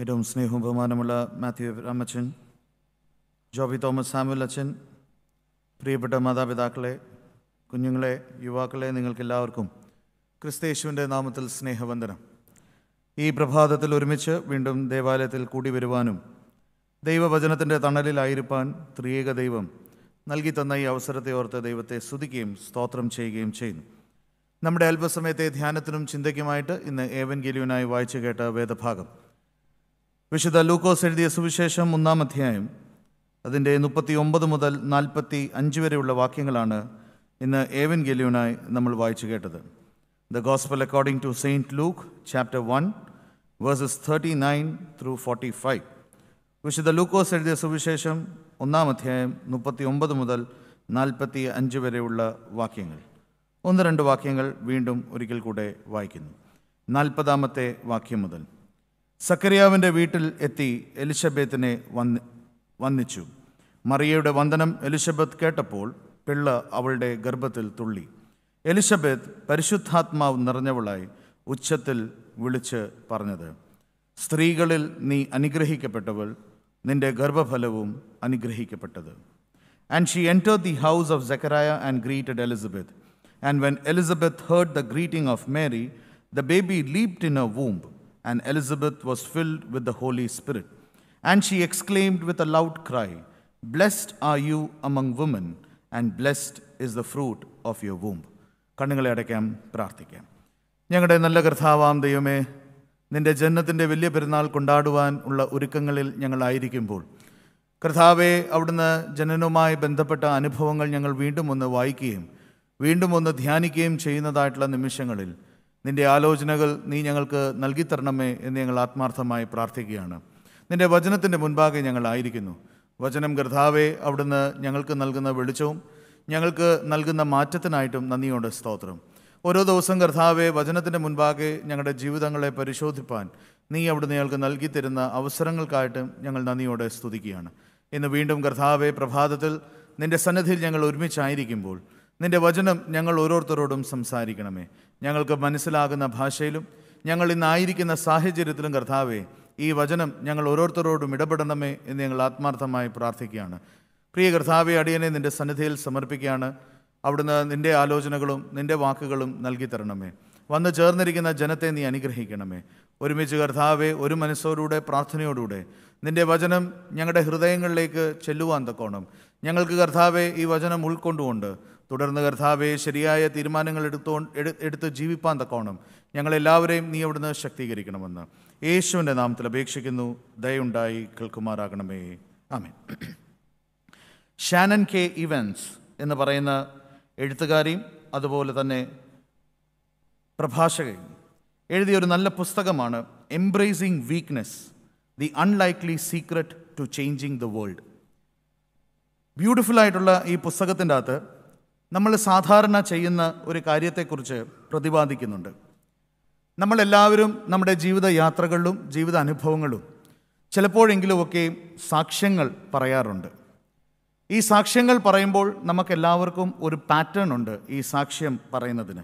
ഏറ്റവും സ്നേഹവും ബഹുമാനമുള്ള മാത്യു രാമച്ചൻ ജോബി തോമസ് സാമുൽ അച്ഛൻ പ്രിയപ്പെട്ട മാതാപിതാക്കളെ കുഞ്ഞുങ്ങളെ യുവാക്കളെ നിങ്ങൾക്കെല്ലാവർക്കും ക്രിസ്തേശുവിൻ്റെ നാമത്തിൽ സ്നേഹവന്ദനം ഈ പ്രഭാതത്തിൽ ഒരുമിച്ച് വീണ്ടും ദേവാലയത്തിൽ കൂടി വരുവാനും ദൈവവചനത്തിൻ്റെ തണലിലായിരിക്കാൻ ത്രിയേക ദൈവം നൽകി തന്ന ഈ അവസരത്തെ ഓർത്ത് ദൈവത്തെ സ്തുതിക്കുകയും സ്തോത്രം ചെയ്യുകയും ചെയ്യുന്നു നമ്മുടെ അല്പസമയത്തെ ധ്യാനത്തിനും ചിന്തയ്ക്കുമായിട്ട് ഇന്ന് ഏവൻ ഗിലിയനായി വായിച്ചു കേട്ട വേദഭാഗം വിശുദ്ധ ലൂക്കോസ് എഴുതിയ സുവിശേഷം ഒന്നാം അധ്യായം അതിൻ്റെ മുപ്പത്തി ഒമ്പത് മുതൽ നാൽപ്പത്തി അഞ്ച് വരെയുള്ള വാക്യങ്ങളാണ് ഇന്ന് ഏവൻ ഗെലിയുനായി നമ്മൾ വായിച്ചു കേട്ടത് the gospel according to saint Luke chapter one verses thirty nine through forty five വിശുദ്ധ ലൂക്കോസ് എഴുതിയ സുവിശേഷം ഒന്നാം അധ്യായം മുപ്പത്തി ഒമ്പത് മുതൽ നാൽപ്പത്തി അഞ്ച് വരെയുള്ള വാക്യങ്ങൾ ഒന്ന് രണ്ട് വാക്യങ്ങൾ വീണ്ടും ഒരിക്കൽ കൂടെ വായിക്കുന്നു നാൽപ്പതാമത്തെ വാക്യം മുതൽ സക്കരിയാവിൻ്റെ വീട്ടിൽ എത്തി എലിസബത്തിനെ വന്ന് വന്നിച്ചു മറിയയുടെ വന്ദനം എലിസബത്ത് കേട്ടപ്പോൾ പിള്ള അവളുടെ ഗർഭത്തിൽ തുള്ളി എലിസബത്ത് പരിശുദ്ധാത്മാവ് നിറഞ്ഞവളായി ഉച്ചത്തിൽ വിളിച്ച് പറഞ്ഞത് സ്ത്രീകളിൽ നീ അനുഗ്രഹിക്കപ്പെട്ടവൾ നിന്റെ ഗർഭഫലവും അനുഗ്രഹിക്കപ്പെട്ടത് and she enter the house of Zechariah and greeted Elizabeth and when Elizabeth heard the greeting of Mary the baby leaped in a womb and Elizabeth was filled with the Holy Spirit. And she exclaimed with a loud cry, Blessed are you among women, and blessed is the fruit of your womb. കണ്ണുകളെ അടയ്ക്കാം പ്രാർത്ഥിക്കാം ഞങ്ങളുടെ നല്ല കർത്താവാം ദൈവമേ നിന്റെ ജന്മത്തിൻ്റെ വലിയ പെരുന്നാൾ കൊണ്ടാടുവാൻ ഉള്ള ഒരുക്കങ്ങളിൽ ഞങ്ങളായിരിക്കുമ്പോൾ കർത്താവെ അവിടുന്ന് ജനനവുമായി ബന്ധപ്പെട്ട അനുഭവങ്ങൾ ഞങ്ങൾ വീണ്ടും ഒന്ന് വായിക്കുകയും വീണ്ടും ഒന്ന് ധ്യാനിക്കുകയും ചെയ്യുന്നതായിട്ടുള്ള നിമിഷങ്ങളിൽ നിൻ്റെ ആലോചനകൾ നീ ഞങ്ങൾക്ക് നൽകിത്തരണമേ എന്ന് ഞങ്ങൾ ആത്മാർത്ഥമായി പ്രാർത്ഥിക്കുകയാണ് നിൻ്റെ വചനത്തിൻ്റെ മുൻപാകെ ഞങ്ങളായിരിക്കുന്നു വചനം കർത്താവെ അവിടുന്ന് ഞങ്ങൾക്ക് നൽകുന്ന വെളിച്ചവും ഞങ്ങൾക്ക് നൽകുന്ന മാറ്റത്തിനായിട്ടും നന്ദിയോടെ സ്തോത്രം ഓരോ ദിവസം കർത്താവെ വചനത്തിൻ്റെ മുൻപാകെ ഞങ്ങളുടെ ജീവിതങ്ങളെ പരിശോധിപ്പാൻ നീ അവിടുന്ന് ഞങ്ങൾക്ക് നൽകിത്തരുന്ന അവസരങ്ങൾക്കായിട്ടും ഞങ്ങൾ നന്ദിയോടെ സ്തുതിക്കുകയാണ് ഇന്ന് വീണ്ടും കർത്താവെ പ്രഭാതത്തിൽ നിൻ്റെ സന്നദ്ധിയിൽ ഞങ്ങൾ ഒരുമിച്ചായിരിക്കുമ്പോൾ നിന്റെ വചനം ഞങ്ങൾ ഓരോരുത്തരോടും സംസാരിക്കണമേ ഞങ്ങൾക്ക് മനസ്സിലാകുന്ന ഭാഷയിലും ഞങ്ങൾ ഇന്നായിരിക്കുന്ന സാഹചര്യത്തിലും കർത്താവേ ഈ വചനം ഞങ്ങൾ ഓരോരുത്തരോടും ഇടപെടണമേ എന്ന് ഞങ്ങൾ ആത്മാർത്ഥമായി പ്രാർത്ഥിക്കുകയാണ് പ്രിയ കർത്താവെ അടിയനെ നിൻ്റെ സന്നിധിയിൽ സമർപ്പിക്കുകയാണ് അവിടുന്ന് നിൻ്റെ ആലോചനകളും നിൻ്റെ വാക്കുകളും നൽകി തരണമേ വന്നു ചേർന്നിരിക്കുന്ന ജനത്തെ നീ അനുഗ്രഹിക്കണമേ ഒരുമിച്ച് കർത്താവെ ഒരു മനസ്സോടുകൂടെ പ്രാർത്ഥനയോടുകൂടെ നിൻ്റെ വചനം ഞങ്ങളുടെ ഹൃദയങ്ങളിലേക്ക് ചെല്ലുവാൻ തക്കോണം ഞങ്ങൾക്ക് കർത്താവെ ഈ വചനം ഉൾക്കൊണ്ടുകൊണ്ട് തുടർന്ന് കർത്താവെ ശരിയായ തീരുമാനങ്ങൾ എടുത്തോ എടുത്ത് ജീവിപ്പാൻ തക്കോണം ഞങ്ങളെല്ലാവരെയും നീ അവിടുന്ന് ശക്തീകരിക്കണമെന്ന് യേശുവിൻ്റെ നാമത്തിൽ അപേക്ഷിക്കുന്നു ദയുണ്ടായി കേൾക്കുമാറാകണമേ ആമേ ഷാനൻ കെ ഇവൻസ് എന്ന് പറയുന്ന എഴുത്തുകാരിയും അതുപോലെ തന്നെ പ്രഭാഷകയും എഴുതിയൊരു നല്ല പുസ്തകമാണ് embracing weakness the unlikely secret to changing the world ബ്യൂട്ടിഫുള്ളായിട്ടുള്ള ഈ പുസ്തകത്തിൻ്റെ അകത്ത് നമ്മൾ സാധാരണ ചെയ്യുന്ന ഒരു കാര്യത്തെക്കുറിച്ച് പ്രതിപാദിക്കുന്നുണ്ട് നമ്മളെല്ലാവരും നമ്മുടെ ജീവിത യാത്രകളിലും ജീവിത അനുഭവങ്ങളും ചിലപ്പോഴെങ്കിലുമൊക്കെ സാക്ഷ്യങ്ങൾ പറയാറുണ്ട് ഈ സാക്ഷ്യങ്ങൾ പറയുമ്പോൾ നമുക്കെല്ലാവർക്കും ഒരു പാറ്റേൺ ഉണ്ട് ഈ സാക്ഷ്യം പറയുന്നതിന്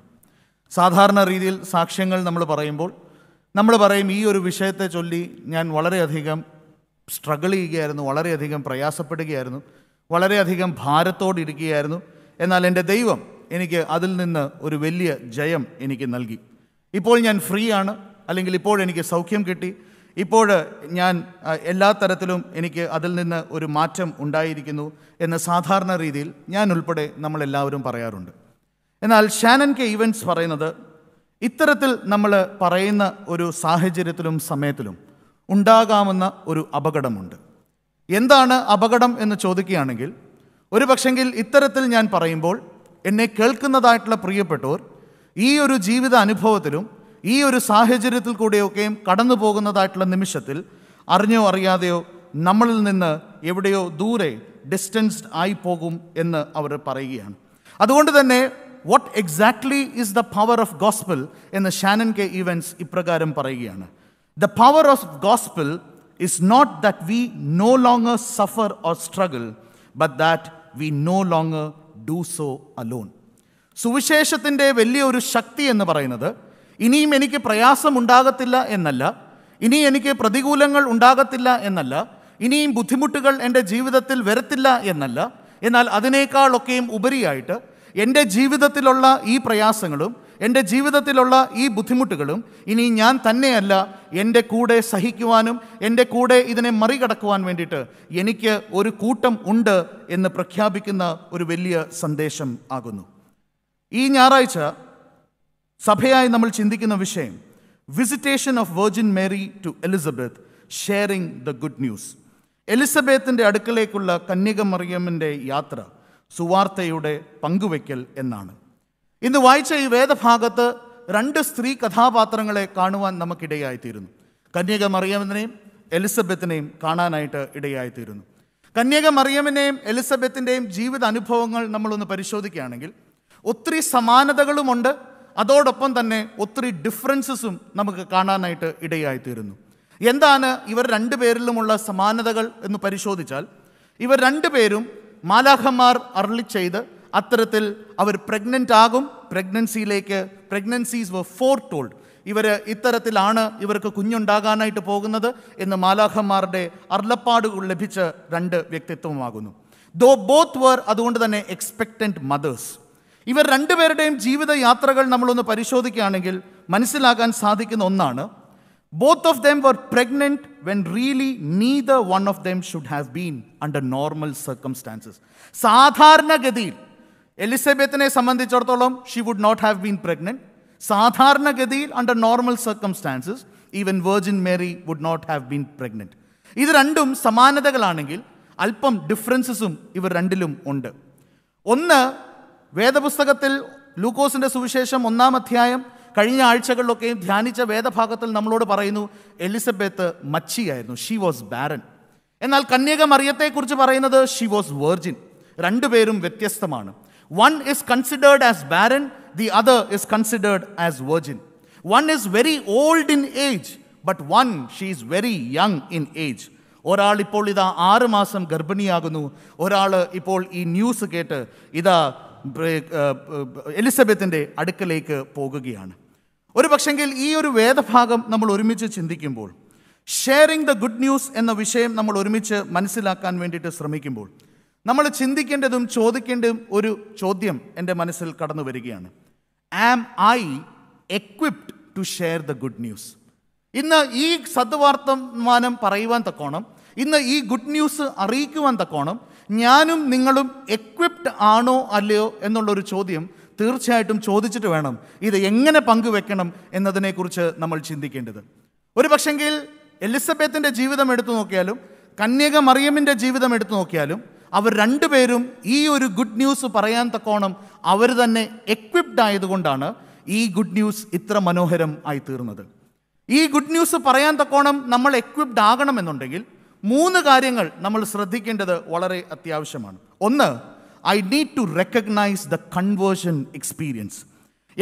സാധാരണ രീതിയിൽ സാക്ഷ്യങ്ങൾ നമ്മൾ പറയുമ്പോൾ നമ്മൾ പറയും ഈ ഒരു വിഷയത്തെ ചൊല്ലി ഞാൻ വളരെയധികം സ്ട്രഗിൾ ചെയ്യുകയായിരുന്നു വളരെയധികം പ്രയാസപ്പെടുകയായിരുന്നു വളരെയധികം ഭാരത്തോടിരിക്കുകയായിരുന്നു എന്നാൽ എൻ്റെ ദൈവം എനിക്ക് അതിൽ നിന്ന് ഒരു വലിയ ജയം എനിക്ക് നൽകി ഇപ്പോൾ ഞാൻ ഫ്രീ ആണ് അല്ലെങ്കിൽ ഇപ്പോഴെനിക്ക് സൗഖ്യം കിട്ടി ഇപ്പോൾ ഞാൻ എല്ലാ തരത്തിലും എനിക്ക് അതിൽ നിന്ന് ഒരു മാറ്റം ഉണ്ടായിരിക്കുന്നു എന്ന് സാധാരണ രീതിയിൽ ഞാൻ ഉൾപ്പെടെ നമ്മളെല്ലാവരും പറയാറുണ്ട് എന്നാൽ ഷാനൻ കെ ഇവൻസ് പറയുന്നത് ഇത്തരത്തിൽ നമ്മൾ പറയുന്ന ഒരു സാഹചര്യത്തിലും സമയത്തിലും ഉണ്ടാകാമെന്ന ഒരു അപകടമുണ്ട് എന്താണ് അപകടം എന്ന് ചോദിക്കുകയാണെങ്കിൽ ഒരു പക്ഷെങ്കിൽ ഇത്തരത്തിൽ ഞാൻ പറയുമ്പോൾ എന്നെ കേൾക്കുന്നതായിട്ടുള്ള പ്രിയപ്പെട്ടവർ ഈ ഒരു ജീവിത അനുഭവത്തിലും ഈ ഒരു സാഹചര്യത്തിൽ കൂടെയൊക്കെയും കടന്നു പോകുന്നതായിട്ടുള്ള നിമിഷത്തിൽ അറിഞ്ഞോ അറിയാതെയോ നമ്മളിൽ നിന്ന് എവിടെയോ ദൂരെ ഡിസ്റ്റൻസ്ഡ് ആയി പോകും എന്ന് അവർ പറയുകയാണ് അതുകൊണ്ട് തന്നെ what exactly is the power of gospel എന്ന് ഷാനൻ കെ ഇവൻസ് ഇപ്രകാരം പറയുകയാണ് the power of gospel is not that we no longer suffer or struggle but that we no long do so alone സുവിശേഷത്തിൻ്റെ വലിയ ഒരു ശക്തി എന്ന് പറയുന്നത് ഇനിയും എനിക്ക് പ്രയാസം ഉണ്ടാകത്തില്ല എന്നല്ല ഇനി എനിക്ക് പ്രതികൂലങ്ങൾ ഉണ്ടാകത്തില്ല എന്നല്ല ഇനിയും ബുദ്ധിമുട്ടുകൾ എൻ്റെ ജീവിതത്തിൽ വരത്തില്ല എന്നല്ല എന്നാൽ അതിനേക്കാളൊക്കെയും ഉപരിയായിട്ട് എൻ്റെ ജീവിതത്തിലുള്ള ഈ പ്രയാസങ്ങളും എൻ്റെ ജീവിതത്തിലുള്ള ഈ ബുദ്ധിമുട്ടുകളും ഇനി ഞാൻ തന്നെയല്ല എൻ്റെ കൂടെ സഹിക്കുവാനും എൻ്റെ കൂടെ ഇതിനെ മറികടക്കുവാൻ വേണ്ടിയിട്ട് എനിക്ക് ഒരു കൂട്ടം ഉണ്ട് എന്ന് പ്രഖ്യാപിക്കുന്ന ഒരു വലിയ സന്ദേശം ആകുന്നു ഈ ഞായറാഴ്ച സഭയായി നമ്മൾ ചിന്തിക്കുന്ന വിഷയം visitation of virgin Mary to Elizabeth sharing the good news എലിസബത്തിൻ്റെ അടുക്കലേക്കുള്ള കന്യകമറിയമ്മൻ്റെ യാത്ര സുവാർത്തയുടെ പങ്കുവയ്ക്കൽ എന്നാണ് ഇന്ന് വായിച്ച ഈ വേദഭാഗത്ത് രണ്ട് സ്ത്രീ കഥാപാത്രങ്ങളെ കാണുവാൻ നമുക്കിടയായിത്തീരുന്നു കന്യക മറിയമ്മനെയും എലിസബത്തിനെയും കാണാനായിട്ട് ഇടയായിത്തീരുന്നു കന്യക മറിയമ്മനെയും എലിസബത്തിൻ്റെയും ജീവിത അനുഭവങ്ങൾ നമ്മളൊന്ന് പരിശോധിക്കുകയാണെങ്കിൽ ഒത്തിരി സമാനതകളുമുണ്ട് അതോടൊപ്പം തന്നെ ഒത്തിരി ഡിഫറൻസസും നമുക്ക് കാണാനായിട്ട് ഇടയായിത്തീരുന്നു എന്താണ് ഇവർ രണ്ടു പേരിലുമുള്ള സമാനതകൾ എന്ന് പരിശോധിച്ചാൽ ഇവർ രണ്ടുപേരും മാലാഖമാർ അർളി ചെയ്ത് അത്തരത്തിൽ അവർ പ്രഗ്നൻ്റ് ആകും പ്രഗ്നൻസിയിലേക്ക് പ്രഗ്നൻസീസ് വർ ഫോർ ടോൾഡ് ഇവർ ഇത്തരത്തിലാണ് ഇവർക്ക് കുഞ്ഞുണ്ടാകാനായിട്ട് പോകുന്നത് എന്ന് മാലാഖന്മാരുടെ അർലപ്പാടുകൾ ലഭിച്ച രണ്ട് വ്യക്തിത്വമാകുന്നു ദോ ബോത്ത് വർ അതുകൊണ്ട് തന്നെ എക്സ്പെക്റ്റൻറ്റ് മദേഴ്സ് ഇവർ രണ്ടുപേരുടെയും ജീവിതയാത്രകൾ നമ്മളൊന്ന് പരിശോധിക്കുകയാണെങ്കിൽ മനസ്സിലാക്കാൻ സാധിക്കുന്ന ഒന്നാണ് both of them were pregnant when really the one of them should have been under normal circumstances സാധാരണഗതിയിൽ എലിസബത്തിനെ സംബന്ധിച്ചിടത്തോളം she would not have been pregnant സാധാരണഗതിയിൽ under normal circumstances even virgin Mary would not have been pregnant ഇത് രണ്ടും സമാനതകളാണെങ്കിൽ അല്പം ഡിഫറൻസസും ഇവർ രണ്ടിലും ഉണ്ട് ഒന്ന് വേദപുസ്തകത്തിൽ ലൂക്കോസിൻ്റെ സുവിശേഷം ഒന്നാം അധ്യായം കഴിഞ്ഞ ആഴ്ചകളിലൊക്കെയും ധ്യാനിച്ച വേദഭാഗത്തിൽ നമ്മളോട് പറയുന്നു എലിസബത്ത് മച്ചിയായിരുന്നു ഷീ വാസ് ബാരൻ എന്നാൽ കന്യക മറിയത്തെക്കുറിച്ച് പറയുന്നത് ഷീ വാസ് വേർജിൻ രണ്ടുപേരും വ്യത്യസ്തമാണ് One is considered as barren, the other is considered as virgin. One is very old in age, but one, she is very young in age. ഒരാൾ ഇപ്പോൾ ഇതാ ആറ് മാസം ഗർഭിണിയാകുന്നു ഒരാൾ ഇപ്പോൾ ഈ ന്യൂസ് കേട്ട് ഇതാ എലിസബത്തിൻ്റെ അടുക്കലേക്ക് പോകുകയാണ് ഒരു പക്ഷെങ്കിൽ ഈ ഒരു വേദഭാഗം നമ്മൾ ഒരുമിച്ച് ചിന്തിക്കുമ്പോൾ ഷെയറിംഗ് ദ ഗുഡ് ന്യൂസ് എന്ന വിഷയം നമ്മൾ ഒരുമിച്ച് മനസ്സിലാക്കാൻ വേണ്ടിയിട്ട് ശ്രമിക്കുമ്പോൾ നമ്മൾ ചിന്തിക്കേണ്ടതും ചോദിക്കേണ്ടതും ഒരു ചോദ്യം എൻ്റെ മനസ്സിൽ കടന്നു വരികയാണ് am I equipped to share the good news ഇന്ന് ഈ സദ്വാർത്തമാനം പറയുവാൻ തക്കോണം ഇന്ന് ഈ ഗുഡ് ന്യൂസ് അറിയിക്കുവാൻ തക്കോണം ഞാനും നിങ്ങളും എക്വിപ്ഡ് ആണോ അല്ലയോ എന്നുള്ളൊരു ചോദ്യം തീർച്ചയായിട്ടും ചോദിച്ചിട്ട് വേണം ഇത് എങ്ങനെ പങ്കുവെക്കണം എന്നതിനെക്കുറിച്ച് നമ്മൾ ചിന്തിക്കേണ്ടത് ഒരു പക്ഷെങ്കിൽ എലിസബത്തിൻ്റെ ജീവിതം എടുത്തു നോക്കിയാലും കന്യക മറിയമ്മിൻ്റെ ജീവിതം എടുത്തു നോക്കിയാലും അവർ രണ്ടുപേരും ഈ ഒരു ഗുഡ് ന്യൂസ് പറയാൻ തക്കോണം അവർ തന്നെ എക്വിപ്ഡ് ആയതുകൊണ്ടാണ് ഈ ഗുഡ് ന്യൂസ് ഇത്ര മനോഹരം ആയി തീർന്നത് ഈ ഗുഡ് ന്യൂസ് പറയാൻ തക്കോണം നമ്മൾ എക്വിപ്ഡ് ആകണമെന്നുണ്ടെങ്കിൽ മൂന്ന് കാര്യങ്ങൾ നമ്മൾ ശ്രദ്ധിക്കേണ്ടത് വളരെ അത്യാവശ്യമാണ് ഒന്ന് I need to recognise the conversion experience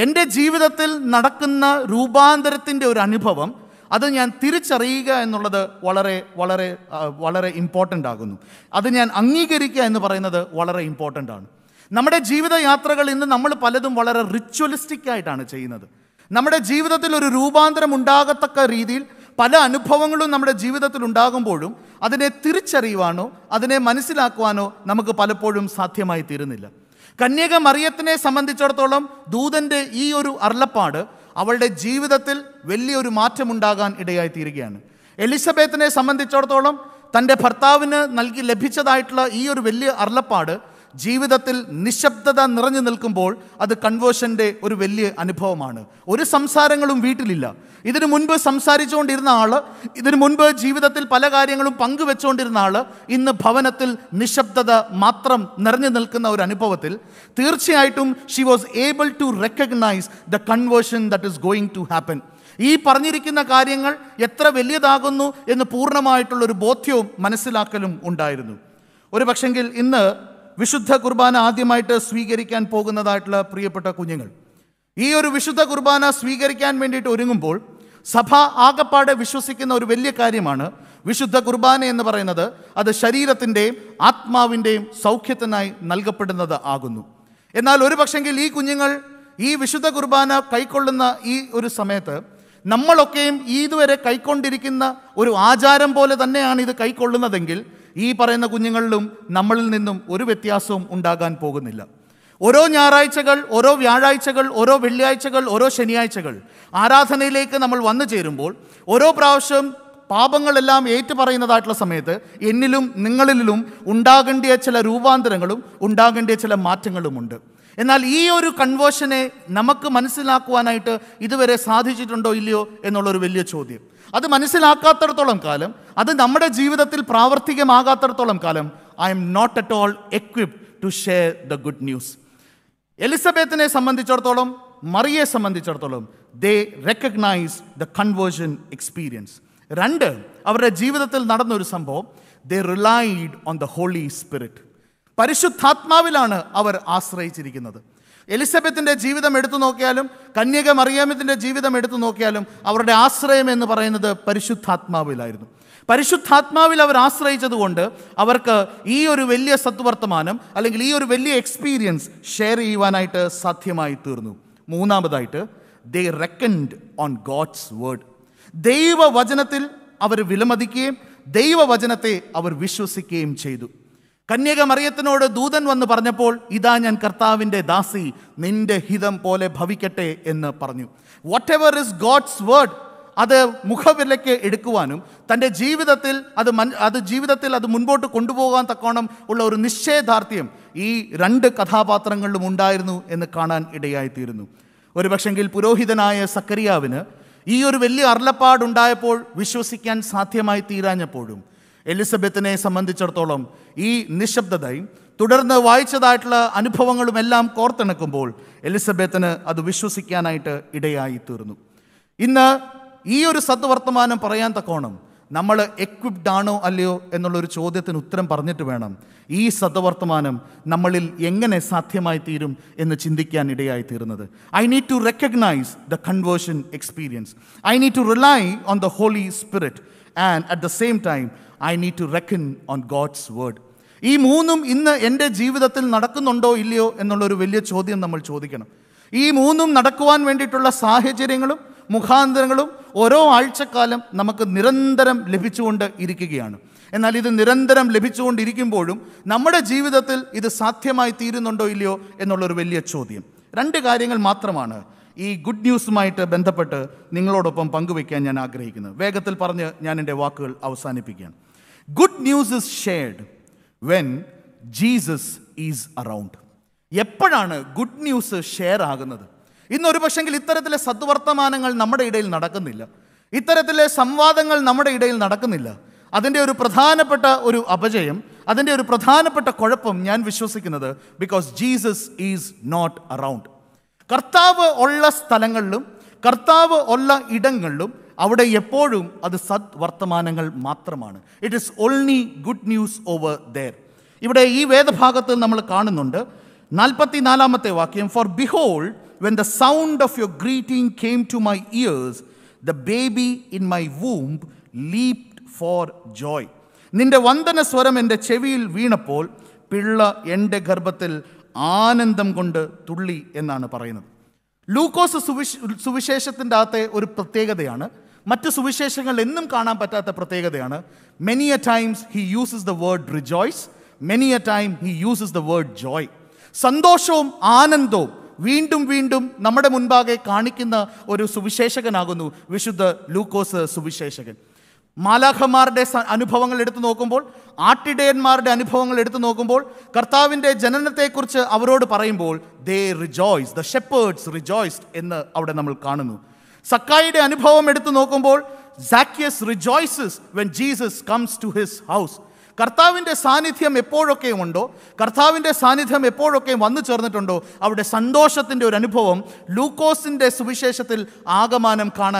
എൻ്റെ ജീവിതത്തിൽ നടക്കുന്ന രൂപാന്തരത്തിൻ്റെ ഒരു അനുഭവം അത് ഞാൻ തിരിച്ചറിയുക എന്നുള്ളത് വളരെ വളരെ വളരെ ഇമ്പോർട്ടൻ്റ് ആകുന്നു അത് ഞാൻ അംഗീകരിക്കുക എന്ന് പറയുന്നത് വളരെ ഇമ്പോർട്ടൻ്റ് ആണ് നമ്മുടെ ജീവിതയാത്രകൾ ഇന്ന് നമ്മൾ പലതും വളരെ റിച്വലിസ്റ്റിക് ആയിട്ടാണ് ചെയ്യുന്നത് നമ്മുടെ ജീവിതത്തിൽ ഒരു രൂപാന്തരം ഉണ്ടാകത്തക്ക രീതിയിൽ പല അനുഭവങ്ങളും നമ്മുടെ ജീവിതത്തിൽ ഉണ്ടാകുമ്പോഴും അതിനെ തിരിച്ചറിയുവാനോ അതിനെ മനസ്സിലാക്കുവാനോ നമുക്ക് പലപ്പോഴും സാധ്യമായി തീരുന്നില്ല കന്യക മറിയത്തിനെ സംബന്ധിച്ചിടത്തോളം ദൂതൻ്റെ ഈ ഒരു അർലപ്പാട് അവളുടെ ജീവിതത്തിൽ വലിയൊരു മാറ്റമുണ്ടാകാൻ ഇടയായി തീരുകയാണ് എലിസബത്തിനെ സംബന്ധിച്ചിടത്തോളം തൻ്റെ ഭർത്താവിന് നൽകി ലഭിച്ചതായിട്ടുള്ള ഈ ഒരു വലിയ അർലപ്പാട് ജീവിതത്തിൽ നിശബ്ദത നിറഞ്ഞു നിൽക്കുമ്പോൾ അത് കൺവേർഷൻ്റെ ഒരു വലിയ അനുഭവമാണ് ഒരു സംസാരങ്ങളും വീട്ടിലില്ല ഇതിനു മുൻപ് സംസാരിച്ചുകൊണ്ടിരുന്ന ആൾ ഇതിനു മുൻപ് ജീവിതത്തിൽ പല കാര്യങ്ങളും പങ്കുവെച്ചുകൊണ്ടിരുന്ന ആൾ ഇന്ന് ഭവനത്തിൽ നിശബ്ദത മാത്രം നിറഞ്ഞു നിൽക്കുന്ന ഒരു അനുഭവത്തിൽ തീർച്ചയായിട്ടും she was able to recognise the conversion that is going to happen ഈ പറഞ്ഞിരിക്കുന്ന കാര്യങ്ങൾ എത്ര വലിയതാകുന്നു എന്ന് പൂർണ്ണമായിട്ടുള്ളൊരു ബോധ്യവും മനസ്സിലാക്കലും ഉണ്ടായിരുന്നു ഒരു പക്ഷെങ്കിൽ ഇന്ന് വിശുദ്ധ കുർബാന ആദ്യമായിട്ട് സ്വീകരിക്കാൻ പോകുന്നതായിട്ടുള്ള പ്രിയപ്പെട്ട കുഞ്ഞുങ്ങൾ ഈ ഒരു വിശുദ്ധ കുർബാന സ്വീകരിക്കാൻ വേണ്ടിയിട്ട് ഒരുങ്ങുമ്പോൾ സഭ ആകപ്പാടെ വിശ്വസിക്കുന്ന ഒരു വലിയ കാര്യമാണ് വിശുദ്ധ കുർബാന എന്ന് പറയുന്നത് അത് ശരീരത്തിൻ്റെയും ആത്മാവിൻ്റെയും സൗഖ്യത്തിനായി നൽകപ്പെടുന്നത് ആകുന്നു എന്നാൽ ഒരു പക്ഷെങ്കിൽ ഈ കുഞ്ഞുങ്ങൾ ഈ വിശുദ്ധ കുർബാന കൈക്കൊള്ളുന്ന ഈ ഒരു സമയത്ത് നമ്മളൊക്കെയും ഇതുവരെ കൈക്കൊണ്ടിരിക്കുന്ന ഒരു ആചാരം പോലെ തന്നെയാണ് ഇത് കൈക്കൊള്ളുന്നതെങ്കിൽ ഈ പറയുന്ന കുഞ്ഞുങ്ങളിലും നമ്മളിൽ നിന്നും ഒരു വ്യത്യാസവും ഉണ്ടാകാൻ പോകുന്നില്ല ഓരോ ഞായറാഴ്ചകൾ ഓരോ വ്യാഴാഴ്ചകൾ ഓരോ വെള്ളിയാഴ്ചകൾ ഓരോ ശനിയാഴ്ചകൾ ആരാധനയിലേക്ക് നമ്മൾ വന്നു ചേരുമ്പോൾ ഓരോ പ്രാവശ്യം പാപങ്ങളെല്ലാം ഏറ്റുപറയുന്നതായിട്ടുള്ള സമയത്ത് എന്നിലും നിങ്ങളിലും ഉണ്ടാകേണ്ടിയ ചില രൂപാന്തരങ്ങളും ഉണ്ടാകേണ്ടിയ ചില മാറ്റങ്ങളുമുണ്ട് എന്നാൽ ഈ ഒരു കൺവേർഷനെ നമുക്ക് മനസ്സിലാക്കുവാനായിട്ട് ഇതുവരെ സാധിച്ചിട്ടുണ്ടോ ഇല്ലയോ എന്നുള്ളൊരു വലിയ ചോദ്യം അത് മനസ്സിലാക്കാത്തടത്തോളം കാലം അത് നമ്മുടെ ജീവിതത്തിൽ പ്രാവർത്തികമാകാത്തടത്തോളം കാലം I am not at all equipped to share the good news എലിസബത്തിനെ സംബന്ധിച്ചിടത്തോളം മറിയെ സംബന്ധിച്ചിടത്തോളം they recognise the conversion experience രണ്ട് അവരുടെ ജീവിതത്തിൽ നടന്നൊരു സംഭവം they relied on the Holy Spirit പരിശുദ്ധാത്മാവിലാണ് അവർ ആശ്രയിച്ചിരിക്കുന്നത് എലിസബത്തിൻ്റെ ജീവിതം എടുത്തു നോക്കിയാലും കന്യക മറിയാമത്തിൻ്റെ ജീവിതം എടുത്തു നോക്കിയാലും അവരുടെ ആശ്രയം എന്ന് പറയുന്നത് പരിശുദ്ധാത്മാവിലായിരുന്നു പരിശുദ്ധാത്മാവിൽ അവർ കൊണ്ട് അവർക്ക് ഈ ഒരു വലിയ സത്വർത്തമാനം അല്ലെങ്കിൽ ഈ ഒരു വലിയ എക്സ്പീരിയൻസ് ഷെയർ ചെയ്യുവാനായിട്ട് സാധ്യമായി തീർന്നു മൂന്നാമതായിട്ട് they reckoned on God's word ദൈവവചനത്തിൽ അവർ വിലമതിക്കുകയും ദൈവവചനത്തെ അവർ വിശ്വസിക്കുകയും ചെയ്തു കന്യക മറിയത്തിനോട് ദൂതൻ വന്ന് പറഞ്ഞപ്പോൾ ഇതാ ഞാൻ കർത്താവിൻ്റെ ദാസി നിന്റെ ഹിതം പോലെ ഭവിക്കട്ടെ എന്ന് പറഞ്ഞു whatever is God's word അത് മുഖവിലയ്ക്ക് എടുക്കുവാനും തൻ്റെ ജീവിതത്തിൽ അത് മൻ അത് ജീവിതത്തിൽ അത് മുൻപോട്ട് കൊണ്ടുപോകാൻ തക്കോണം ഉള്ള ഒരു നിശ്ചയദാർഢ്യം ഈ രണ്ട് കഥാപാത്രങ്ങളിലും ഉണ്ടായിരുന്നു എന്ന് കാണാൻ ഇടയായിത്തീരുന്നു പക്ഷെങ്കിൽ പുരോഹിതനായ സക്കരിയാവിന് ഈ ഒരു വലിയ അർലപ്പാടുണ്ടായപ്പോൾ വിശ്വസിക്കാൻ സാധ്യമായി തീരാഞ്ഞപ്പോഴും എലിസബത്തിനെ സംബന്ധിച്ചിടത്തോളം ഈ നിശബ്ദതയും തുടർന്ന് വായിച്ചതായിട്ടുള്ള അനുഭവങ്ങളും എല്ലാം കോർത്തിണക്കുമ്പോൾ എലിസബത്തിന് അത് വിശ്വസിക്കാനായിട്ട് ഇടയായി തീർന്നു ഇന്ന് ഈ ഒരു സദ്വർത്തമാനം പറയാൻ തക്കോണം നമ്മൾ എക്വിപ്ഡ് ആണോ അല്ലയോ എന്നുള്ളൊരു ചോദ്യത്തിന് ഉത്തരം പറഞ്ഞിട്ട് വേണം ഈ സദ്വർത്തമാനം നമ്മളിൽ എങ്ങനെ സാധ്യമായി തീരും എന്ന് ചിന്തിക്കാൻ ഇടയായി തീരുന്നത് I need to recognise the conversion experience I need to rely on the Holy Spirit and at the same time I need to reckon on God's word ഈ മൂന്നും ഇന്ന് എൻ്റെ ജീവിതത്തിൽ നടക്കുന്നുണ്ടോ ഇല്ലയോ എന്നുള്ളൊരു വലിയ ചോദ്യം നമ്മൾ ചോദിക്കണം ഈ മൂന്നും നടക്കുവാൻ വേണ്ടിയിട്ടുള്ള സാഹചര്യങ്ങളും മുഖാന്തരങ്ങളും ഓരോ ആഴ്ചക്കാലം നമുക്ക് നിരന്തരം ലഭിച്ചുകൊണ്ട് ഇരിക്കുകയാണ് എന്നാൽ ഇത് നിരന്തരം ലഭിച്ചുകൊണ്ടിരിക്കുമ്പോഴും നമ്മുടെ ജീവിതത്തിൽ ഇത് സാധ്യമായി തീരുന്നുണ്ടോ ഇല്ലയോ എന്നുള്ളൊരു വലിയ ചോദ്യം രണ്ട് കാര്യങ്ങൾ മാത്രമാണ് ഈ ഗുഡ് ന്യൂസുമായിട്ട് ബന്ധപ്പെട്ട് നിങ്ങളോടൊപ്പം പങ്കുവയ്ക്കാൻ ഞാൻ ആഗ്രഹിക്കുന്നത് വേഗത്തിൽ പറഞ്ഞ് ഞാൻ എൻ്റെ വാക്കുകൾ അവസാനിപ്പിക്കുകയാണ് good news is shared when Jesus is around എപ്പോഴാണ് ഗുഡ് ന്യൂസ് ഷെയർ ആകുന്നത് ഇന്നൊരു പക്ഷെങ്കിൽ ഇത്തരത്തിലെ സദ്വർത്തമാനങ്ങൾ നമ്മുടെ ഇടയിൽ നടക്കുന്നില്ല ഇത്തരത്തിലെ സംവാദങ്ങൾ നമ്മുടെ ഇടയിൽ നടക്കുന്നില്ല അതിൻ്റെ ഒരു പ്രധാനപ്പെട്ട ഒരു അപജയം അതിൻ്റെ ഒരു പ്രധാനപ്പെട്ട കുഴപ്പം ഞാൻ വിശ്വസിക്കുന്നത് because Jesus is not around കർത്താവ് ഉള്ള സ്ഥലങ്ങളിലും കർത്താവ് ഉള്ള ഇടങ്ങളിലും അവിടെ എപ്പോഴും അത് സത് വർത്തമാനങ്ങൾ മാത്രമാണ് it is only good news over there ഇവിടെ ഈ വേദഭാഗത്ത് നമ്മൾ കാണുന്നുണ്ട് നാൽപ്പത്തി നാലാമത്തെ വാക്യം for behold when the sound of your greeting came to my ears the baby in my womb leaped for joy നിന്റെ വന്ദന സ്വരം എൻ്റെ ചെവിയിൽ വീണപ്പോൾ പിള്ള എൻ്റെ ഗർഭത്തിൽ ആനന്ദം കൊണ്ട് തുള്ളി എന്നാണ് പറയുന്നത് ലൂക്കോസ് സുവിശ സുവിശേഷത്തിൻ്റെ അകത്തെ ഒരു പ്രത്യേകതയാണ് മറ്റ് സുവിശേഷങ്ങൾ എന്നും കാണാൻ പറ്റാത്ത പ്രത്യേകതയാണ് many a times he uses the word rejoice many a time he uses the word joy സന്തോഷവും ആനന്ദവും വീണ്ടും വീണ്ടും നമ്മുടെ മുൻപാകെ കാണിക്കുന്ന ഒരു സുവിശേഷകനാകുന്നു വിശുദ്ധ ലൂക്കോസ് സുവിശേഷകൻ മാലാഖമാരുടെ അനുഭവങ്ങൾ എടുത്തു നോക്കുമ്പോൾ ആട്ടിടയന്മാരുടെ അനുഭവങ്ങൾ എടുത്തു നോക്കുമ്പോൾ കർത്താവിൻ്റെ ജനനത്തെക്കുറിച്ച് അവരോട് പറയുമ്പോൾ they rejoice the shepherds rejoice എന്ന് അവിടെ നമ്മൾ കാണുന്നു സക്കായിയുടെ അനുഭവം എടുത്തു നോക്കുമ്പോൾ Zacchaeus rejoices when Jesus comes to his house കർത്താവിൻ്റെ സാന്നിധ്യം എപ്പോഴൊക്കെ ഉണ്ടോ കർത്താവിൻ്റെ സാന്നിധ്യം എപ്പോഴൊക്കെ വന്നു ചേർന്നിട്ടുണ്ടോ അവിടെ സന്തോഷത്തിൻ്റെ ഒരു അനുഭവം ലൂക്കോസിൻ്റെ സുവിശേഷത്തിൽ ആഗമാനം കാണാൻ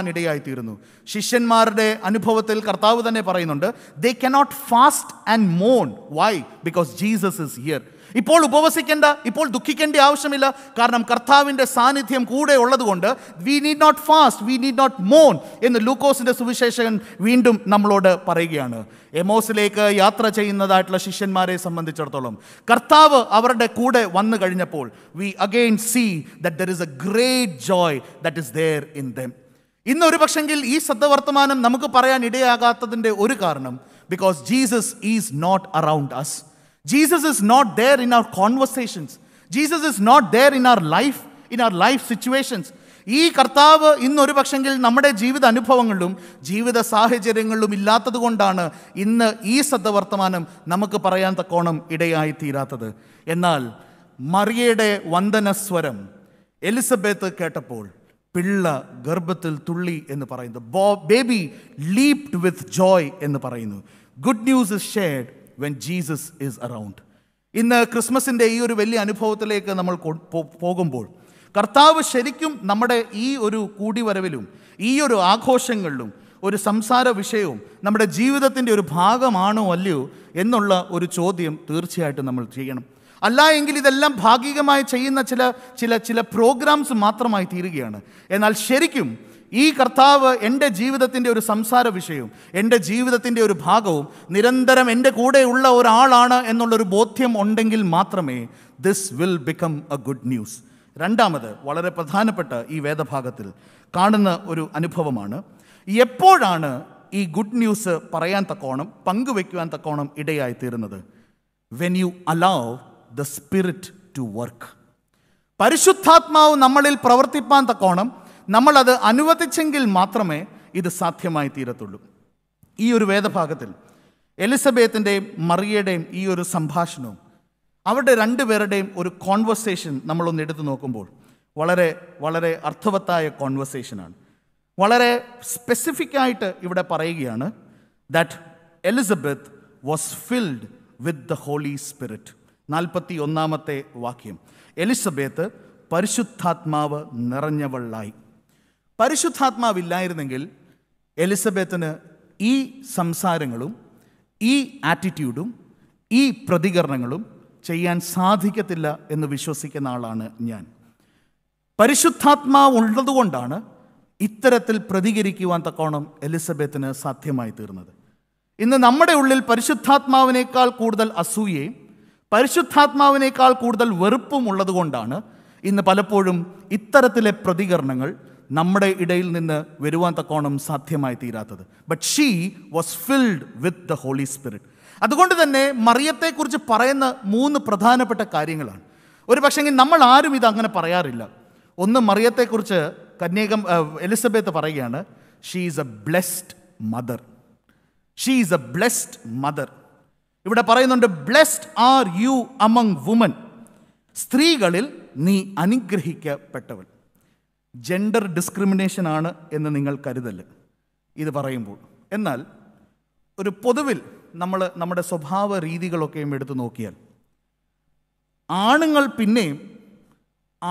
ശിഷ്യന്മാരുടെ അനുഭവത്തിൽ കർത്താവ് തന്നെ പറയുന്നുണ്ട് ദേ കനോട്ട് ഫാസ്റ്റ് ആൻഡ് മോൺ why because Jesus is here ഇപ്പോൾ ഉപവസിക്കേണ്ട ഇപ്പോൾ ദുഃഖിക്കേണ്ട ആവശ്യമില്ല കാരണം കർത്താവിൻ്റെ സാന്നിധ്യം കൂടെ ഉള്ളതുകൊണ്ട് we need not fast we need not മോൺ എന്ന് ലൂക്കോസിൻ്റെ സുവിശേഷകൻ വീണ്ടും നമ്മളോട് പറയുകയാണ് എമോസിലേക്ക് യാത്ര ചെയ്യുന്നതായിട്ടുള്ള ശിഷ്യന്മാരെ സംബന്ധിച്ചിടത്തോളം കർത്താവ് അവരുടെ കൂടെ വന്നു കഴിഞ്ഞപ്പോൾ we again see that there is a great joy that is there in them ഒരു പക്ഷെങ്കിൽ ഈ സദ്വർത്തമാനം നമുക്ക് പറയാൻ ഇടയാകാത്തതിൻ്റെ ഒരു കാരണം because Jesus is not around us Jesus is not there in our conversations. Jesus is not there in our life in our life situations ഈ കർത്താവ് ഇന്നൊരു പക്ഷെങ്കിൽ നമ്മുടെ ജീവിത അനുഭവങ്ങളിലും ജീവിത സാഹചര്യങ്ങളിലും ഇല്ലാത്തത് കൊണ്ടാണ് ഇന്ന് ഈ സത്യവർത്തമാനം നമുക്ക് പറയാൻ തക്കോണം ഇടയായി തീരാത്തത് എന്നാൽ മറിയയുടെ വന്ദനസ്വരം എലിസബത്ത് കേട്ടപ്പോൾ പിള്ള ഗർഭത്തിൽ തുള്ളി എന്ന് പറയുന്നു ബോ ബേബി ലീപ്ഡ് വിത്ത് ജോയ് എന്ന് പറയുന്നു good news is shared when Jesus is around ഇന്ന് ക്രിസ്മസിൻ്റെ ഈ ഒരു വലിയ അനുഭവത്തിലേക്ക് നമ്മൾ പോകുമ്പോൾ കർത്താവ് ശരിക്കും നമ്മുടെ ഈ ഒരു കൂടിവരവിലും ഈ ഒരു ആഘോഷങ്ങളിലും ഒരു സംസാര വിഷയവും നമ്മുടെ ജീവിതത്തിൻ്റെ ഒരു ഭാഗമാണോ അല്ലയോ എന്നുള്ള ഒരു ചോദ്യം തീർച്ചയായിട്ടും നമ്മൾ ചെയ്യണം അല്ല എങ്കിൽ ഇതെല്ലാം ഭാഗികമായി ചെയ്യുന്ന ചില ചില ചില പ്രോഗ്രാംസ് മാത്രമായി തീരുകയാണ് എന്നാൽ ശരിക്കും ഈ കർത്താവ് എൻ്റെ ജീവിതത്തിൻ്റെ ഒരു സംസാര വിഷയവും എൻ്റെ ജീവിതത്തിൻ്റെ ഒരു ഭാഗവും നിരന്തരം എൻ്റെ കൂടെയുള്ള ഒരാളാണ് എന്നുള്ളൊരു ബോധ്യം ഉണ്ടെങ്കിൽ മാത്രമേ this will become a good news രണ്ടാമത് വളരെ പ്രധാനപ്പെട്ട ഈ വേദഭാഗത്തിൽ കാണുന്ന ഒരു അനുഭവമാണ് എപ്പോഴാണ് ഈ ഗുഡ് ന്യൂസ് പറയാൻ തക്കോണം പങ്കുവെക്കുവാൻ തക്കോണം ഇടയായി തീരുന്നത് when you allow the spirit to work പരിശുദ്ധാത്മാവ് നമ്മളിൽ പ്രവർത്തിപ്പാൻ തക്കോണം നമ്മളത് അനുവദിച്ചെങ്കിൽ മാത്രമേ ഇത് സാധ്യമായി തീരത്തുള്ളൂ ഈ ഒരു വേദഭാഗത്തിൽ എലിസബത്തിൻ്റെയും മറിയയുടെയും ഈ ഒരു സംഭാഷണവും അവരുടെ രണ്ടുപേരുടെയും ഒരു കോൺവെർസേഷൻ നമ്മളൊന്ന് എടുത്തു നോക്കുമ്പോൾ വളരെ വളരെ അർത്ഥവത്തായ കോൺവെർസേഷനാണ് വളരെ സ്പെസിഫിക്കായിട്ട് ഇവിടെ പറയുകയാണ് that Elizabeth was filled with the Holy Spirit നാൽപ്പത്തി ഒന്നാമത്തെ വാക്യം എലിസബത്ത് പരിശുദ്ധാത്മാവ് നിറഞ്ഞവളായി പരിശുദ്ധാത്മാവില്ലായിരുന്നെങ്കിൽ എലിസബത്തിന് ഈ സംസാരങ്ങളും ഈ ആറ്റിറ്റ്യൂഡും ഈ പ്രതികരണങ്ങളും ചെയ്യാൻ സാധിക്കത്തില്ല എന്ന് വിശ്വസിക്കുന്ന ആളാണ് ഞാൻ പരിശുദ്ധാത്മാവ് ഉള്ളതുകൊണ്ടാണ് ഇത്തരത്തിൽ പ്രതികരിക്കുവാൻ തക്കോണം എലിസബത്തിന് സാധ്യമായി തീർന്നത് ഇന്ന് നമ്മുടെ ഉള്ളിൽ പരിശുദ്ധാത്മാവിനേക്കാൾ കൂടുതൽ അസൂയയും പരിശുദ്ധാത്മാവിനേക്കാൾ കൂടുതൽ വെറുപ്പും ഉള്ളതുകൊണ്ടാണ് ഇന്ന് പലപ്പോഴും ഇത്തരത്തിലെ പ്രതികരണങ്ങൾ നമ്മുടെ ഇടയിൽ നിന്ന് വരുവാൻ തക്കോണം സാധ്യമായി തീരാത്തത് but she was filled with the Holy Spirit അതുകൊണ്ട് തന്നെ മറിയത്തെക്കുറിച്ച് പറയുന്ന മൂന്ന് പ്രധാനപ്പെട്ട കാര്യങ്ങളാണ് ഒരു പക്ഷേങ്കിൽ നമ്മൾ ആരും ഇത് അങ്ങനെ പറയാറില്ല ഒന്ന് മറിയത്തെക്കുറിച്ച് കന്യകം എലിസബത്ത് പറയുകയാണ് she is a blessed mother she is a blessed mother ഇവിടെ പറയുന്നുണ്ട് blessed are you among women സ്ത്രീകളിൽ നീ അനുഗ്രഹിക്കപ്പെട്ടവൾ ജെൻഡർ ഡിസ്ക്രിമിനേഷൻ ആണ് എന്ന് നിങ്ങൾ കരുതൽ ഇത് പറയുമ്പോൾ എന്നാൽ ഒരു പൊതുവിൽ നമ്മൾ നമ്മുടെ സ്വഭാവ രീതികളൊക്കെയും എടുത്തു നോക്കിയാൽ ആണുങ്ങൾ പിന്നെയും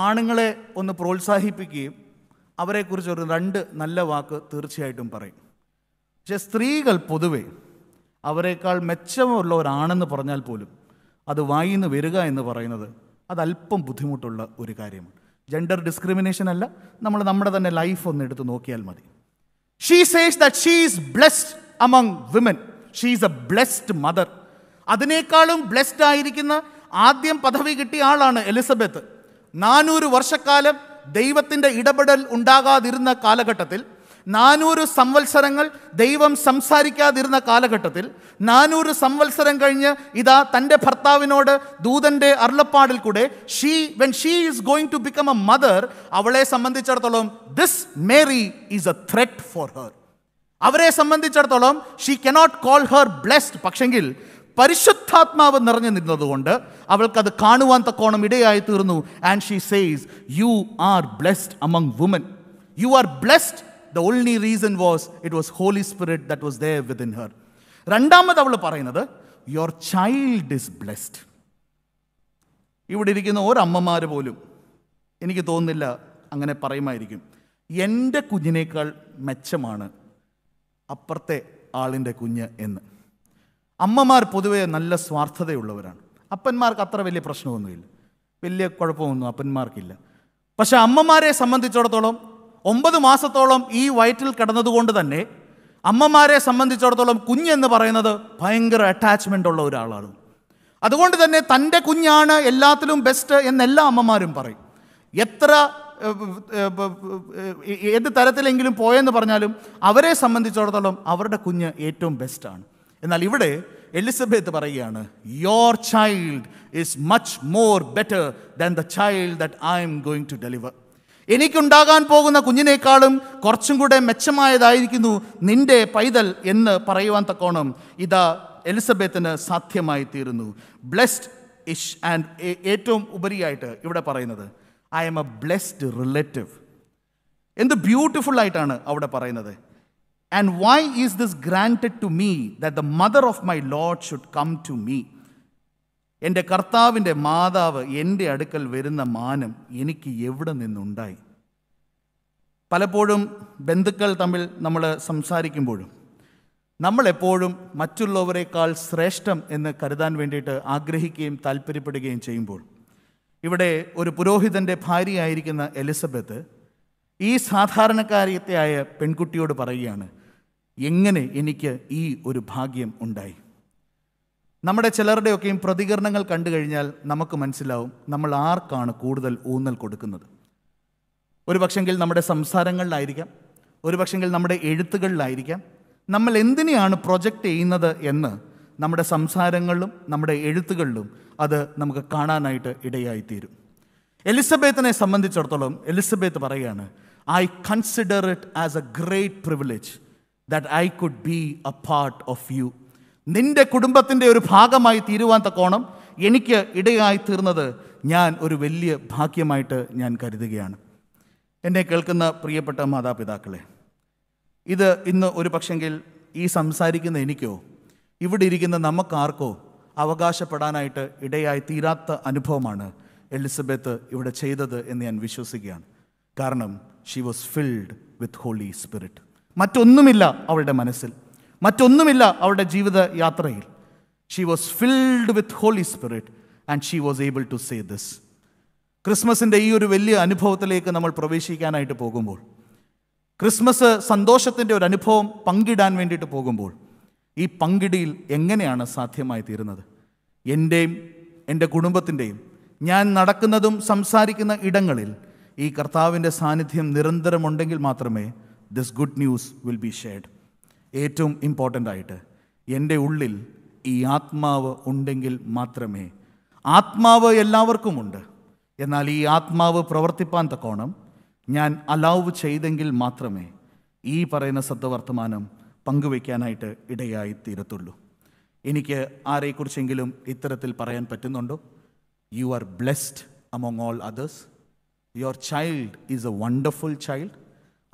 ആണുങ്ങളെ ഒന്ന് പ്രോത്സാഹിപ്പിക്കുകയും അവരെക്കുറിച്ച് ഒരു രണ്ട് നല്ല വാക്ക് തീർച്ചയായിട്ടും പറയും പക്ഷേ സ്ത്രീകൾ പൊതുവെ അവരെക്കാൾ മെച്ചമുള്ള ഒരാണെന്ന് പറഞ്ഞാൽ പോലും അത് വായിന്ന് വരിക എന്ന് പറയുന്നത് അത് അല്പം ബുദ്ധിമുട്ടുള്ള ഒരു കാര്യമാണ് ജെൻഡർ ഡിസ്ക്രിമിനേഷൻ അല്ല നമ്മൾ നമ്മുടെ തന്നെ ലൈഫ് ഒന്ന് എടുത്ത് നോക്കിയാൽ മതി she says that she's is blessed among women she's is a blessed mother അതിനേക്കാളും ബ്ലെസ്ഡ് ആയിരിക്കുന്ന ആദ്യം പദവി കിട്ടിയ ആളാണ് എലിസബത്ത് നാനൂറ് വർഷക്കാലം ദൈവത്തിൻ്റെ ഇടപെടൽ ഉണ്ടാകാതിരുന്ന കാലഘട്ടത്തിൽ നാനൂറ് സംവത്സരങ്ങൾ ദൈവം സംസാരിക്കാതിരുന്ന കാലഘട്ടത്തിൽ നാനൂറ് സംവത്സരം കഴിഞ്ഞ് ഇതാ തൻ്റെ ഭർത്താവിനോട് ദൂതൻ്റെ അരുളപ്പാടിൽ കൂടെ she when she is going to become a mother അവളെ സംബന്ധിച്ചിടത്തോളം this Mary is a threat for her അവരെ സംബന്ധിച്ചിടത്തോളം she cannot call her blessed പക്ഷെങ്കിൽ പരിശുദ്ധാത്മാവ് നിറഞ്ഞു നിന്നതുകൊണ്ട് അവൾക്കത് കാണുവാൻ തക്കോണം ഇടയായി തീർന്നു and she says you are blessed among woman you are blessed the only reason was it was Holy Spirit that was within her രണ്ടാമത് അവൾ പറയുന്നത് യുവർ ചൈൽഡ് ഇസ് ബ്ലെസ്ഡ് ഇവിടെ ഇരിക്കുന്ന ഒരമ്മമാർ പോലും എനിക്ക് തോന്നുന്നില്ല അങ്ങനെ പറയുമായിരിക്കും എൻ്റെ കുഞ്ഞിനേക്കാൾ മെച്ചമാണ് അപ്പുറത്തെ ആളിൻ്റെ കുഞ്ഞ് എന്ന് അമ്മമാർ പൊതുവേ നല്ല സ്വാർത്ഥതയുള്ളവരാണ് അപ്പന്മാർക്ക് അത്ര വലിയ പ്രശ്നമൊന്നുമില്ല വലിയ കുഴപ്പമൊന്നും അപ്പന്മാർക്കില്ല പക്ഷേ അമ്മമാരെ സംബന്ധിച്ചിടത്തോളം ഒമ്പത് മാസത്തോളം ഈ വയറ്റിൽ കിടന്നതുകൊണ്ട് തന്നെ അമ്മമാരെ സംബന്ധിച്ചിടത്തോളം കുഞ്ഞെന്ന് പറയുന്നത് ഭയങ്കര അറ്റാച്ച്മെൻ്റ് ഉള്ള ഒരാളാണ് അതുകൊണ്ട് തന്നെ തൻ്റെ കുഞ്ഞാണ് എല്ലാത്തിലും ബെസ്റ്റ് എന്നെല്ലാ അമ്മമാരും പറയും എത്ര ഏത് തരത്തിലെങ്കിലും പോയെന്ന് പറഞ്ഞാലും അവരെ സംബന്ധിച്ചിടത്തോളം അവരുടെ കുഞ്ഞ് ഏറ്റവും ബെസ്റ്റാണ് എന്നാൽ ഇവിടെ എലിസബത്ത് പറയുകയാണ് your child is much more better than the child that I am going to deliver എനിക്കുണ്ടാകാൻ പോകുന്ന കുഞ്ഞിനേക്കാളും കുറച്ചും കൂടെ മെച്ചമായതായിരിക്കുന്നു നിന്റെ പൈതൽ എന്ന് പറയുവാൻ തക്കോണം ഇതാ എലിസബത്തിന് സാധ്യമായി തീരുന്നു ബ്ലെസ്ഡ് ഇഷ് ആൻഡ് ഏറ്റവും ഉപരിയായിട്ട് ഇവിടെ പറയുന്നത് I am a blessed relative എന്ത് ബ്യൂട്ടിഫുൾ ആയിട്ടാണ് അവിടെ പറയുന്നത് and why is this granted to me that the mother of my Lord should come to me എൻ്റെ കർത്താവിൻ്റെ മാതാവ് എൻ്റെ അടുക്കൽ വരുന്ന മാനം എനിക്ക് എവിടെ നിന്നുണ്ടായി പലപ്പോഴും ബന്ധുക്കൾ തമ്മിൽ നമ്മൾ സംസാരിക്കുമ്പോഴും നമ്മളെപ്പോഴും മറ്റുള്ളവരെക്കാൾ ശ്രേഷ്ഠം എന്ന് കരുതാൻ വേണ്ടിയിട്ട് ആഗ്രഹിക്കുകയും താല്പര്യപ്പെടുകയും ചെയ്യുമ്പോൾ ഇവിടെ ഒരു പുരോഹിതൻ്റെ ഭാര്യയായിരിക്കുന്ന എലിസബത്ത് ഈ സാധാരണക്കാരിയത്തെയായ പെൺകുട്ടിയോട് പറയുകയാണ് എങ്ങനെ എനിക്ക് ഈ ഒരു ഭാഗ്യം ഉണ്ടായി നമ്മുടെ ചിലരുടെയൊക്കെയും പ്രതികരണങ്ങൾ കണ്ടു കഴിഞ്ഞാൽ നമുക്ക് മനസ്സിലാവും നമ്മൾ ആർക്കാണ് കൂടുതൽ ഊന്നൽ കൊടുക്കുന്നത് ഒരു പക്ഷെങ്കിൽ നമ്മുടെ സംസാരങ്ങളിലായിരിക്കാം ഒരു പക്ഷെങ്കിൽ നമ്മുടെ എഴുത്തുകളിലായിരിക്കാം നമ്മൾ എന്തിനെയാണ് പ്രൊജക്റ്റ് ചെയ്യുന്നത് എന്ന് നമ്മുടെ സംസാരങ്ങളിലും നമ്മുടെ എഴുത്തുകളിലും അത് നമുക്ക് കാണാനായിട്ട് ഇടയായിത്തീരും എലിസബത്തിനെ സംബന്ധിച്ചിടത്തോളം എലിസബത്ത് പറയുകയാണ് I consider it as a great privilege that I could be a part of you നിന്റെ കുടുംബത്തിൻ്റെ ഒരു ഭാഗമായി തീരുവാൻ തക്കോണം എനിക്ക് ഇടയായി തീർന്നത് ഞാൻ ഒരു വലിയ ഭാഗ്യമായിട്ട് ഞാൻ കരുതുകയാണ് എന്നെ കേൾക്കുന്ന പ്രിയപ്പെട്ട മാതാപിതാക്കളെ ഇത് ഇന്ന് ഒരു പക്ഷെങ്കിൽ ഈ സംസാരിക്കുന്ന എനിക്കോ ഇവിടെ ഇരിക്കുന്ന നമുക്കാർക്കോ അവകാശപ്പെടാനായിട്ട് ഇടയായി തീരാത്ത അനുഭവമാണ് എലിസബത്ത് ഇവിടെ ചെയ്തത് എന്ന് ഞാൻ വിശ്വസിക്കുകയാണ് കാരണം she was filled with Holy Spirit മറ്റൊന്നുമില്ല അവളുടെ മനസ്സിൽ മറ്റൊന്നുമില്ല അവരുടെ ജീവിത യാത്രയിൽ she was filled with Holy Spirit and she was able to say this ക്രിസ്മസിൻ്റെ ഈ ഒരു വലിയ അനുഭവത്തിലേക്ക് നമ്മൾ പ്രവേശിക്കാനായിട്ട് പോകുമ്പോൾ ക്രിസ്മസ് സന്തോഷത്തിൻ്റെ ഒരു അനുഭവം പങ്കിടാൻ വേണ്ടിയിട്ട് പോകുമ്പോൾ ഈ പങ്കിടിയിൽ എങ്ങനെയാണ് സാധ്യമായി തീരുന്നത് എൻ്റെയും എൻ്റെ കുടുംബത്തിൻ്റെയും ഞാൻ നടക്കുന്നതും സംസാരിക്കുന്ന ഇടങ്ങളിൽ ഈ കർത്താവിൻ്റെ സാന്നിധ്യം നിരന്തരമുണ്ടെങ്കിൽ മാത്രമേ this good news will be shared ഏറ്റവും ഇമ്പോർട്ടൻ്റ് ആയിട്ട് എൻ്റെ ഉള്ളിൽ ഈ ആത്മാവ് ഉണ്ടെങ്കിൽ മാത്രമേ ആത്മാവ് എല്ലാവർക്കുമുണ്ട് എന്നാൽ ഈ ആത്മാവ് പ്രവർത്തിപ്പാൻ തക്കോണം ഞാൻ അലാവ് ചെയ്തെങ്കിൽ മാത്രമേ ഈ പറയുന്ന സത്യവർത്തമാനം പങ്കുവയ്ക്കാനായിട്ട് ഇടയായി തീരത്തുള്ളൂ എനിക്ക് ആരെക്കുറിച്ചെങ്കിലും ഇത്തരത്തിൽ പറയാൻ പറ്റുന്നുണ്ടോ you are blessed among all others your child is a wonderful child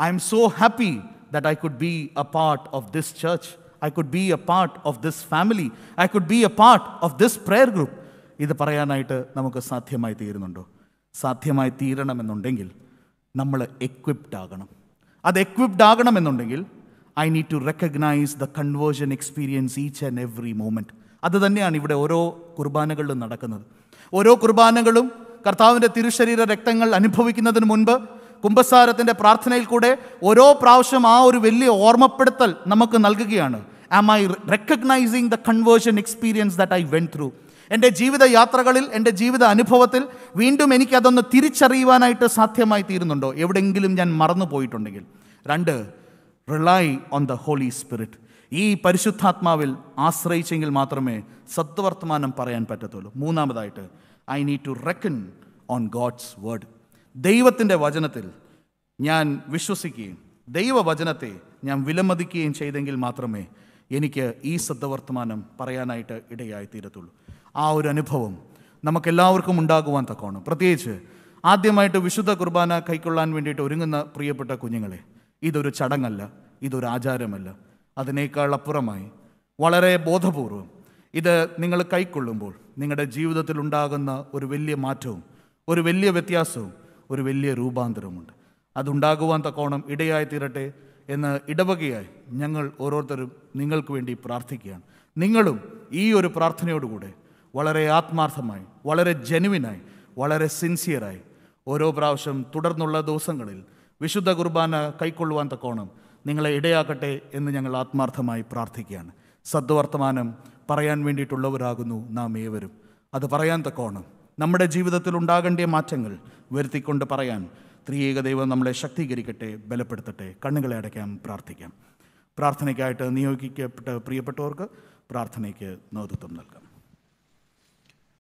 I am so happy that I could be a part of this church. I could be a part of this family. I could be a part of this prayer group. ഇത് പറയാനായിട്ട് നമുക്ക് സാധ്യമായി തീരുന്നുണ്ടോ സാധ്യമായി തീരണമെന്നുണ്ടെങ്കിൽ നമ്മൾ equipped ആകണം അത് equipped ആകണമെന്നുണ്ടെങ്കിൽ I need to recognise the conversion experience each and every moment അത് തന്നെയാണ് ഇവിടെ ഓരോ കുർബാനകളിലും നടക്കുന്നത് ഓരോ കുർബാനകളും കർത്താവിൻ്റെ തിരുശരീര രക്തങ്ങൾ അനുഭവിക്കുന്നതിന് മുൻപ് കുംഭസാരത്തിൻ്റെ പ്രാർത്ഥനയിൽ കൂടെ ഓരോ പ്രാവശ്യം ആ ഒരു വലിയ ഓർമ്മപ്പെടുത്തൽ നമുക്ക് നൽകുകയാണ് am I recognising the conversion experience that I went through എൻ്റെ ജീവിത യാത്രകളിൽ എൻ്റെ ജീവിത അനുഭവത്തിൽ വീണ്ടും എനിക്കതൊന്ന് തിരിച്ചറിയുവാനായിട്ട് സാധ്യമായി തീരുന്നുണ്ടോ എവിടെയെങ്കിലും ഞാൻ മറന്നു പോയിട്ടുണ്ടെങ്കിൽ രണ്ട് rely on the Holy Spirit ഈ പരിശുദ്ധാത്മാവിൽ ആശ്രയിച്ചെങ്കിൽ മാത്രമേ സത്വർത്തമാനം പറയാൻ പറ്റത്തുള്ളൂ മൂന്നാമതായിട്ട് I need to reckon on God's word ദൈവത്തിൻ്റെ വചനത്തിൽ ഞാൻ വിശ്വസിക്കുകയും ദൈവവചനത്തെ ഞാൻ വിലമതിക്കുകയും ചെയ്തെങ്കിൽ മാത്രമേ എനിക്ക് ഈ സദ്വർത്തമാനം പറയാനായിട്ട് ഇടയായി തീരത്തുള്ളൂ ആ ഒരു അനുഭവം നമുക്കെല്ലാവർക്കും ഉണ്ടാകുവാൻ തക്കവണ് പ്രത്യേകിച്ച് ആദ്യമായിട്ട് വിശുദ്ധ കുർബാന കൈക്കൊള്ളാൻ വേണ്ടിയിട്ട് ഒരുങ്ങുന്ന പ്രിയപ്പെട്ട കുഞ്ഞുങ്ങളെ ഇതൊരു ചടങ്ങല്ല ഇതൊരു ആചാരമല്ല അതിനേക്കാൾ അപ്പുറമായി വളരെ ബോധപൂർവം ഇത് നിങ്ങൾ കൈക്കൊള്ളുമ്പോൾ നിങ്ങളുടെ ജീവിതത്തിൽ ഉണ്ടാകുന്ന ഒരു വലിയ മാറ്റവും ഒരു വലിയ വ്യത്യാസവും ഒരു വലിയ രൂപാന്തരമുണ്ട് അതുണ്ടാകുവാൻ തക്കോണം ഇടയായി തീരട്ടെ എന്ന് ഇടവകയായി ഞങ്ങൾ ഓരോരുത്തരും നിങ്ങൾക്ക് വേണ്ടി പ്രാർത്ഥിക്കുകയാണ് നിങ്ങളും ഈ ഒരു പ്രാർത്ഥനയോടുകൂടെ വളരെ ആത്മാർത്ഥമായി വളരെ ജെനുവിനായി വളരെ സിൻസിയറായി ഓരോ പ്രാവശ്യം തുടർന്നുള്ള ദിവസങ്ങളിൽ വിശുദ്ധ കുർബാന കൈക്കൊള്ളുവാൻ തക്കോണം നിങ്ങളെ ഇടയാക്കട്ടെ എന്ന് ഞങ്ങൾ ആത്മാർത്ഥമായി പ്രാർത്ഥിക്കുകയാണ് സദ്വർത്തമാനം പറയാൻ വേണ്ടിയിട്ടുള്ളവരാകുന്നു നാം ഏവരും അത് പറയാൻ തക്കോണം നമ്മുടെ ജീവിതത്തിൽ ഉണ്ടാകേണ്ട മാറ്റങ്ങൾ വരുത്തിക്കൊണ്ട് പറയാൻ ത്രിയേക ദൈവം നമ്മളെ ശക്തീകരിക്കട്ടെ ബലപ്പെടുത്തട്ടെ കണ്ണുകളെ അടയ്ക്കാം പ്രാർത്ഥിക്കാം പ്രാർത്ഥനയ്ക്കായിട്ട് നിയോഗിക്കപ്പെട്ട പ്രിയപ്പെട്ടവർക്ക് പ്രാർത്ഥനയ്ക്ക് നേതൃത്വം നൽകാം